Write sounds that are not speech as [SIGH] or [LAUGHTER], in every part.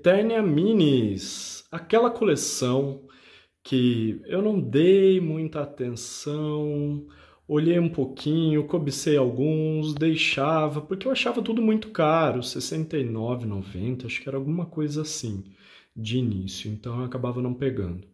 Eternia Minis, aquela coleção que eu não dei muita atenção, olhei um pouquinho, cobicei alguns, deixava, porque eu achava tudo muito caro, R$ 69,90, acho que era alguma coisa assim de início, então eu acabava não pegando.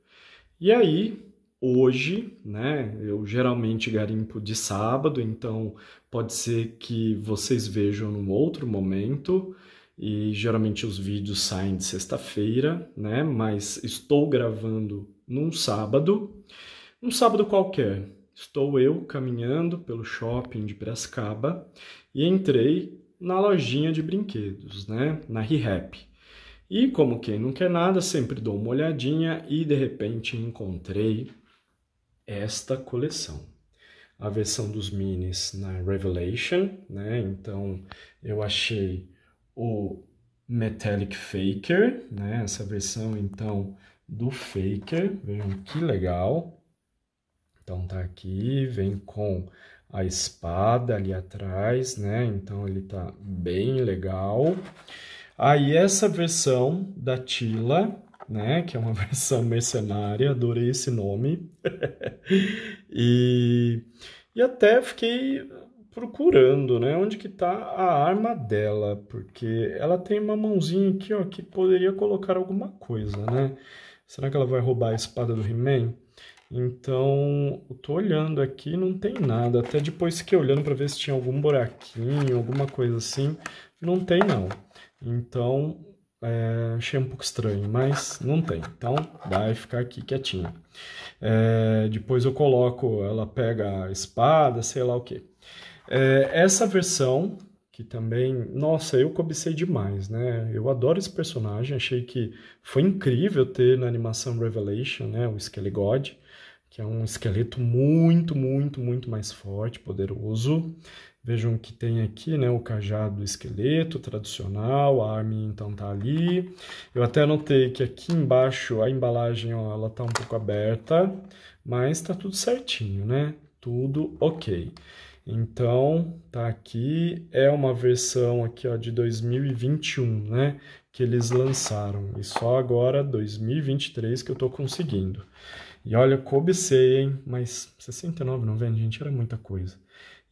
E aí, hoje, né, eu geralmente garimpo de sábado, então pode ser que vocês vejam num outro momento, e geralmente os vídeos saem de sexta-feira, né? Mas estou gravando num sábado, um sábado qualquer. Estou eu caminhando pelo shopping de Piracicaba e entrei na lojinha de brinquedos, né? Na ReHap. E como quem não quer nada, sempre dou uma olhadinha e de repente encontrei esta coleção a versão dos minis na Revelation, né? Então eu achei o Metallic Faker, né? Essa versão então do Faker, vejam que legal. Então tá aqui, vem com a espada ali atrás, né? Então ele tá bem legal. Aí ah, essa versão da Tila, né, que é uma [LAUGHS] versão mercenária, adorei esse nome. [LAUGHS] e, e até fiquei procurando, né? Onde que tá a arma dela? Porque ela tem uma mãozinha aqui, ó, que poderia colocar alguma coisa, né? Será que ela vai roubar a espada do He-Man? Então, eu tô olhando aqui, não tem nada. Até depois fiquei olhando para ver se tinha algum buraquinho, alguma coisa assim. Não tem não. Então, é, achei um pouco estranho, mas não tem. Então vai ficar aqui quietinho. É, depois eu coloco, ela pega a espada, sei lá o que. É, essa versão, que também, nossa, eu cobicei demais, né? Eu adoro esse personagem, achei que foi incrível ter na animação Revelation, né, o Skelly God, que é um esqueleto muito, muito, muito mais forte, poderoso. Vejam que tem aqui, né, o cajado esqueleto tradicional, a arma então tá ali. Eu até notei que aqui embaixo a embalagem, ó, ela tá um pouco aberta, mas tá tudo certinho, né? Tudo ok. Então, tá aqui, é uma versão aqui ó, de 2021, né? Que eles lançaram. E só agora, 2023, que eu tô conseguindo. E olha, cobicei, hein? Mas 69 não vende, gente, era muita coisa.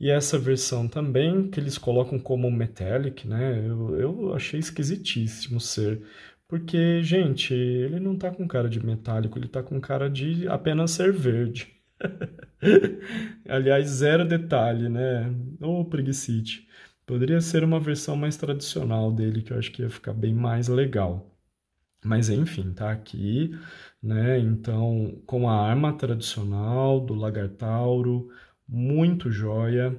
E essa versão também, que eles colocam como metallic, né? Eu, eu achei esquisitíssimo ser. Porque, gente, ele não tá com cara de metálico, ele tá com cara de apenas ser verde. [LAUGHS] [LAUGHS] Aliás, zero detalhe, né? Ô, oh, preguicite. Poderia ser uma versão mais tradicional dele, que eu acho que ia ficar bem mais legal. Mas enfim, tá aqui, né? Então, com a arma tradicional do Lagartauro, muito joia.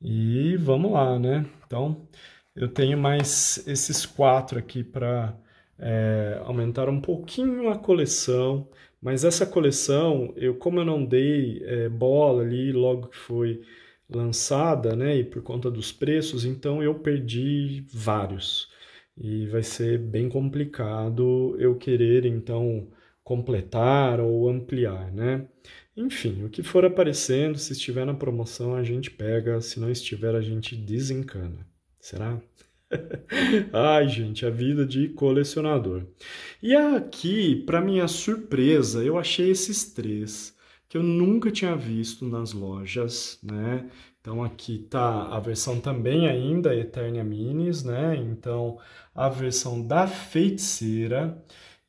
E vamos lá, né? Então, eu tenho mais esses quatro aqui para é, aumentar um pouquinho a coleção, mas essa coleção, eu como eu não dei é, bola ali logo que foi lançada, né, e por conta dos preços, então eu perdi vários. E vai ser bem complicado eu querer então completar ou ampliar, né? Enfim, o que for aparecendo, se estiver na promoção, a gente pega, se não estiver, a gente desencana. Será? [LAUGHS] Ai, gente, a vida de colecionador. E aqui, para minha surpresa, eu achei esses três que eu nunca tinha visto nas lojas, né? Então aqui tá a versão também ainda Eternia Minis, né? Então a versão da feiticeira.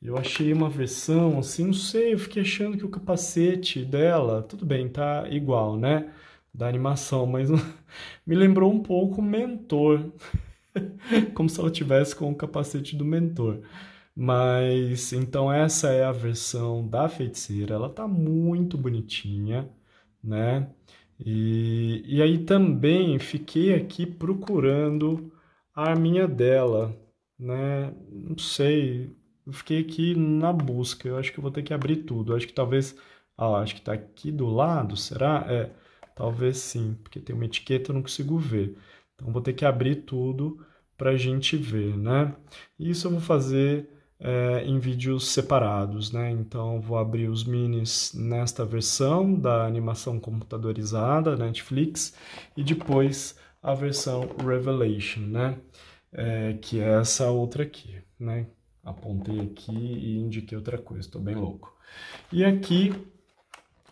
Eu achei uma versão assim, não sei, eu fiquei achando que o capacete dela, tudo bem, tá igual, né? Da animação, mas [LAUGHS] me lembrou um pouco o Mentor. [LAUGHS] como se ela tivesse com o capacete do mentor. Mas então essa é a versão da feiticeira, ela tá muito bonitinha, né? E, e aí também fiquei aqui procurando a arminha dela, né? Não sei, fiquei aqui na busca, eu acho que vou ter que abrir tudo, eu acho que talvez, ah acho que tá aqui do lado, será? É, talvez sim, porque tem uma etiqueta, eu não consigo ver. Então vou ter que abrir tudo para a gente ver, né? Isso eu vou fazer é, em vídeos separados, né? Então vou abrir os minis nesta versão da animação computadorizada Netflix e depois a versão Revelation, né? É, que é essa outra aqui, né? Apontei aqui e indiquei outra coisa, estou bem louco. E aqui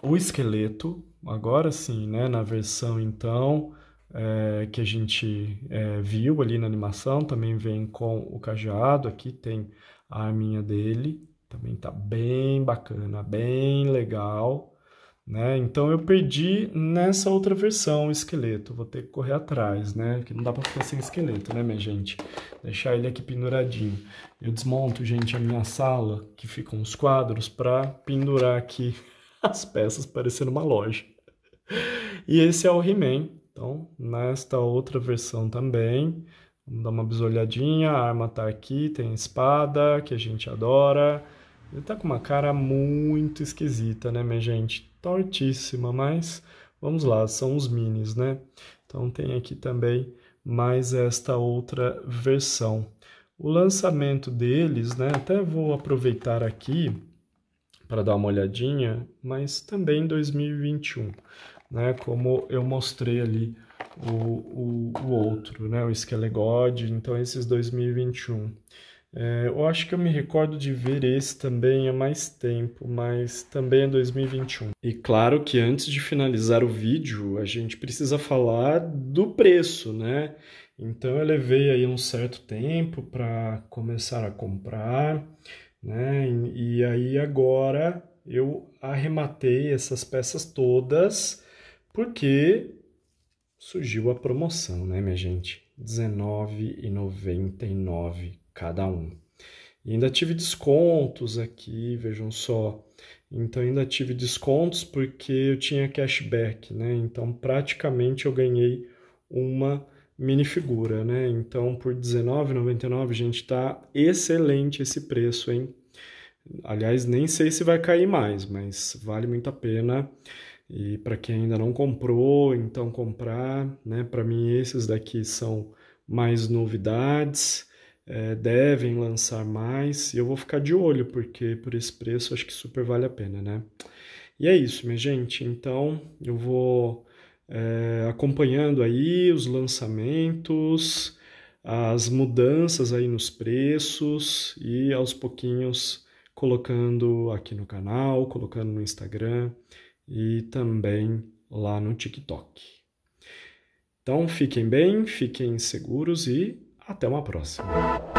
o esqueleto, agora sim, né? Na versão então é, que a gente é, viu ali na animação, também vem com o cajado, aqui tem a arminha dele, também tá bem bacana, bem legal, né? Então eu perdi nessa outra versão o esqueleto, vou ter que correr atrás, né? que não dá para ficar sem esqueleto, né, minha gente? Deixar ele aqui penduradinho. Eu desmonto, gente, a minha sala, que ficam os quadros, para pendurar aqui [LAUGHS] as peças parecendo uma loja. E esse é o He-Man, então, nesta outra versão também, vamos dar uma bisolhadinha, a arma tá aqui, tem espada, que a gente adora. Ele tá com uma cara muito esquisita, né, minha gente? Tortíssima, mas vamos lá, são os minis, né? Então tem aqui também mais esta outra versão. O lançamento deles, né? Até vou aproveitar aqui para dar uma olhadinha, mas também 2021 né? Como eu mostrei ali o, o, o outro, né? O Skelegod, então esses 2021. É, eu acho que eu me recordo de ver esse também há mais tempo, mas também é 2021. E claro que antes de finalizar o vídeo, a gente precisa falar do preço, né? Então eu levei aí um certo tempo para começar a comprar, né? E, e aí agora eu arrematei essas peças todas porque surgiu a promoção, né, minha gente? R$19,99 cada um. E ainda tive descontos aqui, vejam só. Então ainda tive descontos porque eu tinha cashback, né? Então praticamente eu ganhei uma minifigura, né? Então por R$19,99, gente, tá excelente esse preço, hein? Aliás, nem sei se vai cair mais, mas vale muito a pena. E para quem ainda não comprou, então comprar, né? Para mim esses daqui são mais novidades, é, devem lançar mais. E eu vou ficar de olho porque por esse preço acho que super vale a pena, né? E é isso, minha gente. Então eu vou é, acompanhando aí os lançamentos, as mudanças aí nos preços e aos pouquinhos colocando aqui no canal, colocando no Instagram e também lá no TikTok. Então fiquem bem, fiquem seguros e até uma próxima.